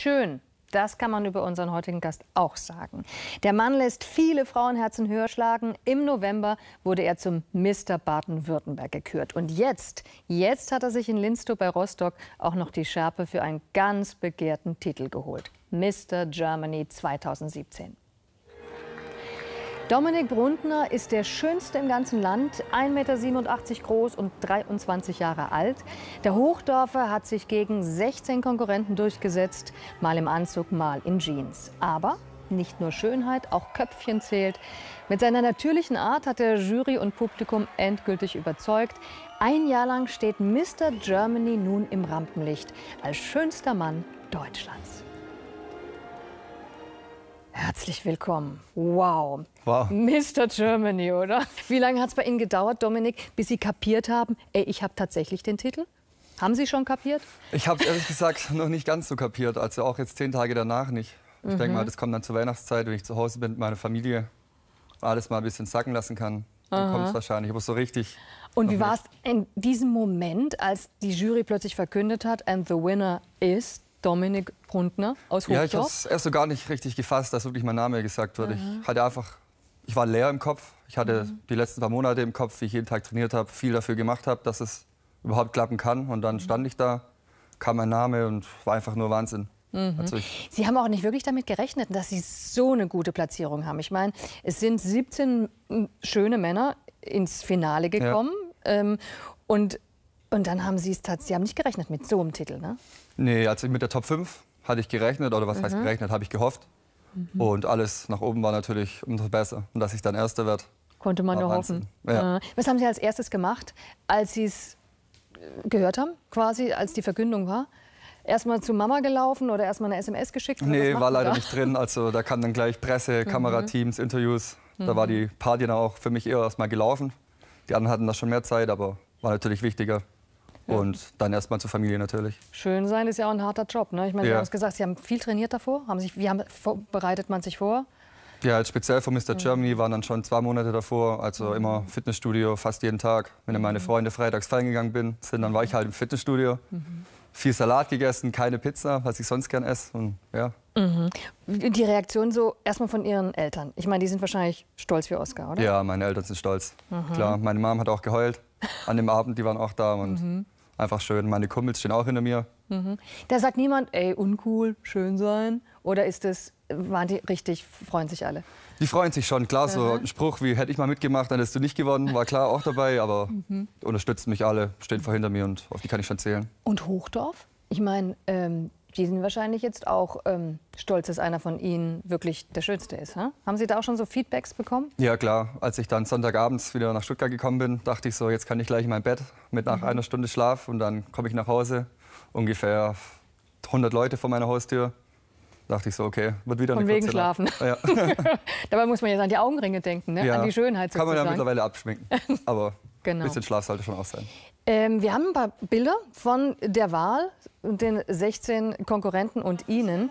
schön. Das kann man über unseren heutigen Gast auch sagen. Der Mann lässt viele Frauenherzen höher schlagen. Im November wurde er zum Mr. Baden-Württemberg gekürt. Und jetzt, jetzt hat er sich in Linstow bei Rostock auch noch die Schärpe für einen ganz begehrten Titel geholt. Mr. Germany 2017. Dominik Brundner ist der schönste im ganzen Land, 1,87 Meter groß und 23 Jahre alt. Der Hochdorfer hat sich gegen 16 Konkurrenten durchgesetzt, mal im Anzug, mal in Jeans. Aber nicht nur Schönheit, auch Köpfchen zählt. Mit seiner natürlichen Art hat er Jury und Publikum endgültig überzeugt. Ein Jahr lang steht Mr. Germany nun im Rampenlicht als schönster Mann Deutschlands. Herzlich willkommen. Wow. wow. Mr. Germany, oder? Wie lange hat es bei Ihnen gedauert, Dominik, bis Sie kapiert haben, ey, ich habe tatsächlich den Titel? Haben Sie schon kapiert? Ich habe es ehrlich gesagt noch nicht ganz so kapiert, also auch jetzt zehn Tage danach nicht. Ich mhm. denke mal, das kommt dann zur Weihnachtszeit, wenn ich zu Hause bin mit meiner Familie, alles mal ein bisschen sacken lassen kann. Dann kommt es wahrscheinlich, aber so richtig. Und wie war es in diesem Moment, als die Jury plötzlich verkündet hat, and the winner is Dominik Brundner aus Hochdorf. Ja, ich habe es erst so gar nicht richtig gefasst, dass wirklich mein Name gesagt wurde. Mhm. Ich hatte einfach, ich war leer im Kopf. Ich hatte mhm. die letzten paar Monate im Kopf, wie ich jeden Tag trainiert habe, viel dafür gemacht habe, dass es überhaupt klappen kann. Und dann mhm. stand ich da, kam mein Name und war einfach nur Wahnsinn. Mhm. Also Sie haben auch nicht wirklich damit gerechnet, dass Sie so eine gute Platzierung haben. Ich meine, es sind 17 schöne Männer ins Finale gekommen. Ja. Ähm, und und dann haben Sie es tatsächlich, Sie haben nicht gerechnet mit so einem Titel, ne? Nee, also mit der Top 5 hatte ich gerechnet, oder was mhm. heißt gerechnet, habe ich gehofft. Mhm. Und alles nach oben war natürlich umso besser. Und dass ich dann Erster werde. Konnte man nur hoffen. Ja. Äh, was haben Sie als erstes gemacht, als Sie es äh, gehört haben, quasi, als die Verkündung war? Erstmal zu Mama gelaufen oder erstmal eine SMS geschickt? Nee, war leider da? nicht drin. Also da kamen dann gleich Presse, mhm. Kamerateams, mhm. Interviews. Da war mhm. die Party dann auch für mich eher erstmal gelaufen. Die anderen hatten da schon mehr Zeit, aber war natürlich wichtiger. Und dann erstmal zur Familie natürlich. Schön sein ist ja auch ein harter Job. Ne? Ich meine, ja. Sie haben es gesagt, Sie haben viel trainiert davor. Haben sich, wie haben, bereitet man sich vor? Ja, speziell von Mr. Mhm. Germany waren dann schon zwei Monate davor, also mhm. immer Fitnessstudio, fast jeden Tag. Wenn dann meine mhm. Freunde freitags feiern gegangen bin, sind, dann war ich halt im Fitnessstudio. Mhm. Viel Salat gegessen, keine Pizza, was ich sonst gern esse. Und, ja. Mhm. Die Reaktion so erstmal von Ihren Eltern. Ich meine, die sind wahrscheinlich stolz wie Oscar, oder? Ja, meine Eltern sind stolz. Mhm. Klar, meine Mom hat auch geheult an dem Abend, die waren auch da. Und einfach schön. Meine Kumpels stehen auch hinter mir. Mhm. Da sagt niemand, ey, uncool, schön sein. Oder ist es, waren die richtig, freuen sich alle? Die freuen sich schon, klar. So ein Spruch wie, hätte ich mal mitgemacht, dann hättest du nicht gewonnen, war klar auch dabei. Aber mhm. unterstützen mich alle, stehen vor hinter mir und auf die kann ich schon zählen. Und Hochdorf? Ich meine, ähm, die sind wahrscheinlich jetzt auch ähm, stolz, dass einer von Ihnen wirklich der Schönste ist. Hä? Haben Sie da auch schon so Feedbacks bekommen? Ja, klar. Als ich dann Sonntagabends wieder nach Stuttgart gekommen bin, dachte ich so, jetzt kann ich gleich in mein Bett mit nach mhm. einer Stunde Schlaf und dann komme ich nach Hause. Ungefähr 100 Leute vor meiner Haustür. Dachte ich so, okay, wird wieder eine Von wegen Schlafen. Ja. Dabei muss man jetzt an die Augenringe denken, ne? ja. an die Schönheit sozusagen. Kann man ja mittlerweile abschminken. Aber genau. ein bisschen Schlaf sollte schon auch sein. Ähm, wir haben ein paar Bilder von der Wahl und den 16 Konkurrenten und Ihnen.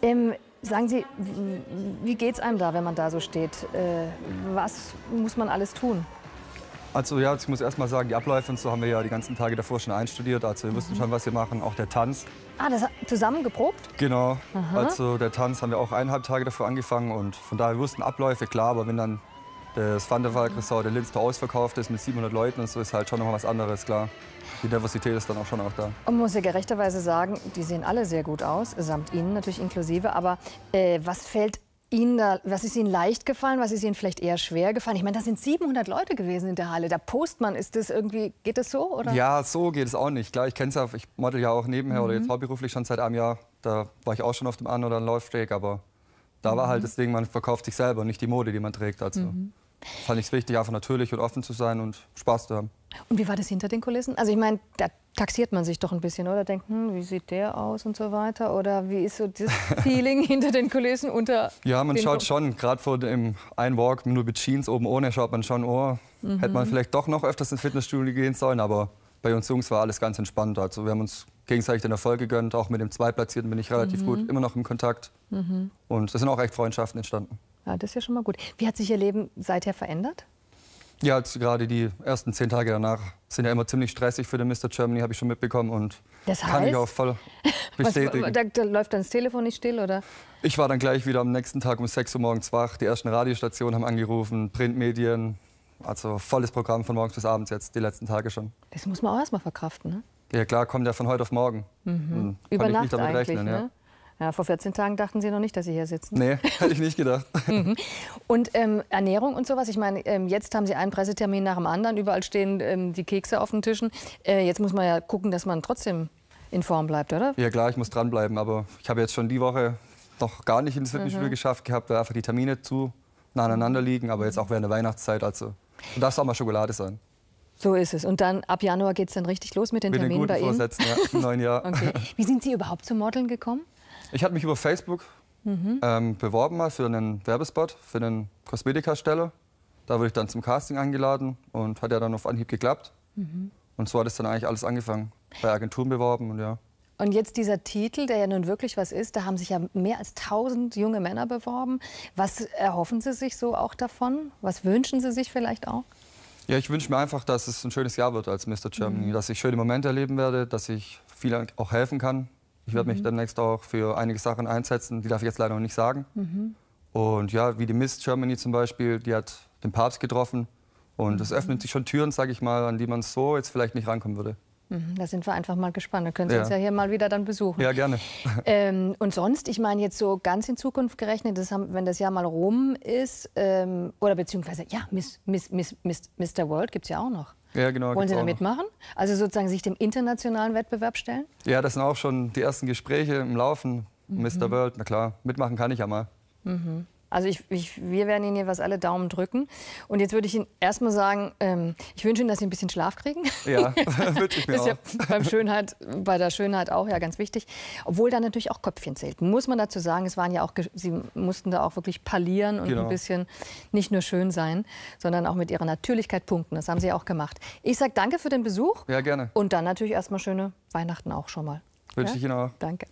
Ähm, sagen Sie, wie geht es einem da, wenn man da so steht? Äh, was muss man alles tun? Also ja, ich muss erst mal sagen, die Abläufe und so haben wir ja die ganzen Tage davor schon einstudiert. Also wir mhm. wussten schon, was wir machen, auch der Tanz. Ah, das zusammen geprobt? Genau. Aha. Also der Tanz haben wir auch eineinhalb Tage davor angefangen und von daher wussten Abläufe, klar, aber wenn dann das Vandevalk-Ressort der Linz ausverkauft ist mit 700 Leuten und so ist halt schon noch was anderes, klar. Die Diversität ist dann auch schon auch da. Und man muss ja gerechterweise sagen, die sehen alle sehr gut aus, samt Ihnen natürlich inklusive. Aber äh, was fällt Ihnen da, was ist Ihnen leicht gefallen, was ist Ihnen vielleicht eher schwer gefallen? Ich meine, das sind 700 Leute gewesen in der Halle. Da post man, ist das irgendwie, geht das so? Oder? Ja, so geht es auch nicht. Klar, ich kenne es ja, ich model ja auch nebenher mhm. oder jetzt mhm. hauptberuflich schon seit einem Jahr. Da war ich auch schon auf dem An- oder Laufsteg, aber da war mhm. halt das Ding, man verkauft sich selber, nicht die Mode, die man trägt. Also. Mhm fand ich es wichtig, einfach natürlich und offen zu sein und Spaß zu haben. Und wie war das hinter den Kulissen? Also ich meine, da taxiert man sich doch ein bisschen, oder? Denkt, hm, wie sieht der aus und so weiter? Oder wie ist so das Feeling hinter den Kulissen unter Ja, man schaut schon, gerade vor dem Einwalk nur mit Jeans oben ohne, schaut man schon, oh, mhm. hätte man mhm. vielleicht doch noch öfters ins Fitnessstudio gehen sollen, aber bei uns Jungs war alles ganz entspannt. Also wir haben uns gegenseitig den Erfolg gegönnt, auch mit dem Zweitplatzierten bin ich relativ mhm. gut, immer noch im Kontakt. Mhm. Und es sind auch echt Freundschaften entstanden. Ja, das ist ja schon mal gut. Wie hat sich Ihr Leben seither verändert? Ja, jetzt gerade die ersten zehn Tage danach sind ja immer ziemlich stressig für den Mr. Germany, habe ich schon mitbekommen. Und das heißt, kann ich auch voll bestätigen. Was, da, läuft dann das Telefon nicht still, oder? Ich war dann gleich wieder am nächsten Tag um 6 Uhr morgens wach. Die ersten Radiostationen haben angerufen, Printmedien. Also volles Programm von morgens bis abends jetzt, die letzten Tage schon. Das muss man auch erstmal verkraften, ne? Ja klar, kommt ja von heute auf morgen. Mhm. Hm, Über Nacht eigentlich, rechnen, ne? Ja, vor 14 Tagen dachten Sie noch nicht, dass Sie hier sitzen. Nee, hatte ich nicht gedacht. Mhm. Und ähm, Ernährung und sowas? Ich meine, ähm, jetzt haben Sie einen Pressetermin nach dem anderen. Überall stehen ähm, die Kekse auf den Tischen. Äh, jetzt muss man ja gucken, dass man trotzdem in Form bleibt, oder? Ja klar, ich muss dranbleiben. Aber ich habe jetzt schon die Woche noch gar nicht ins Fitnessstudio mhm. geschafft gehabt, weil einfach die Termine zu nah aneinander mhm. liegen. Aber jetzt auch während der Weihnachtszeit. Also und darf auch mal Schokolade sein. So ist es. Und dann ab Januar geht es dann richtig los mit den mit Terminen den guten bei Ihnen. Vorsätzen, ja, im neuen Jahr. Okay. Wie sind Sie überhaupt zum Modeln gekommen? Ich hatte mich über Facebook mhm. ähm, beworben mal für einen Werbespot, für einen Kosmetikhersteller. Da wurde ich dann zum Casting eingeladen und hat ja dann auf Anhieb geklappt. Mhm. Und so hat es dann eigentlich alles angefangen. Bei Agenturen beworben und ja. Und jetzt dieser Titel, der ja nun wirklich was ist, da haben sich ja mehr als 1000 junge Männer beworben. Was erhoffen Sie sich so auch davon? Was wünschen Sie sich vielleicht auch? Ja, ich wünsche mir einfach, dass es ein schönes Jahr wird als Mr. Germany, mhm. dass ich schöne Momente erleben werde, dass ich vielen auch helfen kann, ich werde mhm. mich demnächst auch für einige Sachen einsetzen, die darf ich jetzt leider noch nicht sagen. Mhm. Und ja, wie die Miss Germany zum Beispiel, die hat den Papst getroffen. Und es mhm. öffnen sich schon Türen, sage ich mal, an die man so jetzt vielleicht nicht rankommen würde. Mhm, da sind wir einfach mal gespannt. Da können Sie ja. uns ja hier mal wieder dann besuchen. Ja, gerne. Ähm, und sonst, ich meine jetzt so ganz in Zukunft gerechnet, das haben, wenn das Jahr mal rum ist, ähm, oder beziehungsweise, ja, Miss, Miss, Miss, Miss, Mr. World gibt es ja auch noch. Ja, genau. Wollen Sie da mitmachen? Also sozusagen sich dem internationalen Wettbewerb stellen? Ja, das sind auch schon die ersten Gespräche im Laufen. Mhm. Mr. World, na klar, mitmachen kann ich ja mal. Mhm. Also ich, ich, wir werden Ihnen jeweils alle Daumen drücken. Und jetzt würde ich Ihnen erstmal sagen, ähm, ich wünsche Ihnen, dass Sie ein bisschen Schlaf kriegen. Ja, wünsche ich mir Ist ja Beim Schönheit, bei der Schönheit auch ja ganz wichtig. Obwohl da natürlich auch Köpfchen zählt. Muss man dazu sagen, es waren ja auch, Sie mussten da auch wirklich palieren und genau. ein bisschen nicht nur schön sein, sondern auch mit Ihrer Natürlichkeit punkten. Das haben Sie auch gemacht. Ich sage danke für den Besuch. Ja, gerne. Und dann natürlich erstmal schöne Weihnachten auch schon mal. Wünsche ja? ich Ihnen auch. Danke.